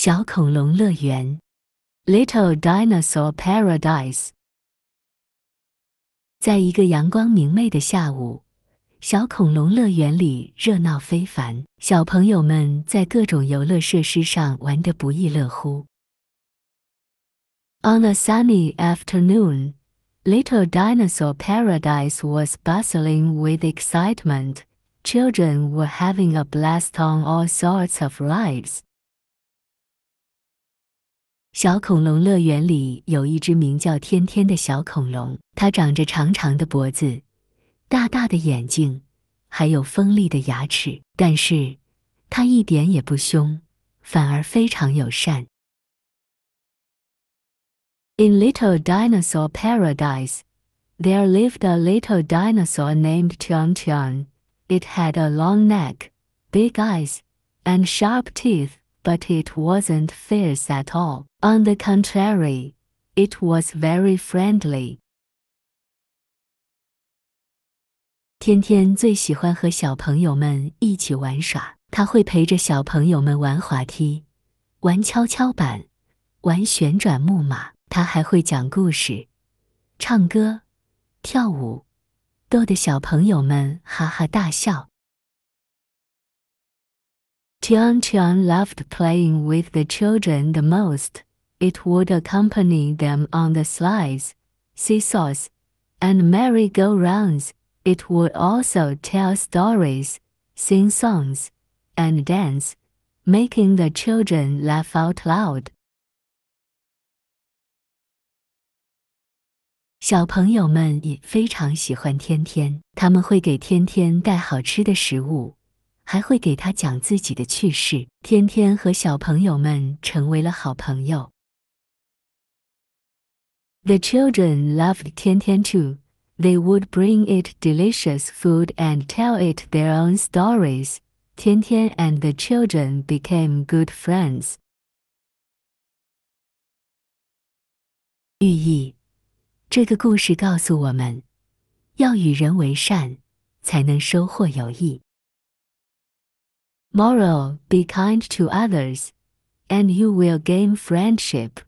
小恐龙乐园 （Little Dinosaur Paradise）。在一个阳光明媚的下午，小恐龙乐园里热闹非凡，小朋友们在各种游乐设施上玩得不亦乐乎。On a sunny afternoon, Little Dinosaur Paradise was bustling with excitement. Children were having a blast on all sorts of rides. 小恐龙乐园里有一只名叫天天的小恐龙，它长着长长的脖子、大大的眼睛，还有锋利的牙齿。但是，它一点也不凶，反而非常友善。In Little Dinosaur Paradise, there lived a little dinosaur named Tian Tian. It had a long neck, big eyes, and sharp teeth. But it wasn't fierce at all. On the contrary, it was very friendly. 天天最喜欢和小朋友们一起玩耍。他会陪着小朋友们玩滑梯、玩跷跷板、玩旋转木马。他还会讲故事、唱歌、跳舞，逗得小朋友们哈哈大笑。Tian Tian loved playing with the children the most. It would accompany them on the slides, seesaws, and merry-go-rounds. It would also tell stories, sing songs, and dance, making the children laugh out loud. 小朋友们也非常喜欢天天，他们会给天天带好吃的食物。还会给他讲自己的趣事，天天和小朋友们成为了好朋友。The children loved Tian t o o They would bring it delicious food and tell it their own stories. Tian Tian and the children became good friends. 寓意这个故事告诉我们，要与人为善，才能收获友谊。Moral Be kind to others, and you will gain friendship.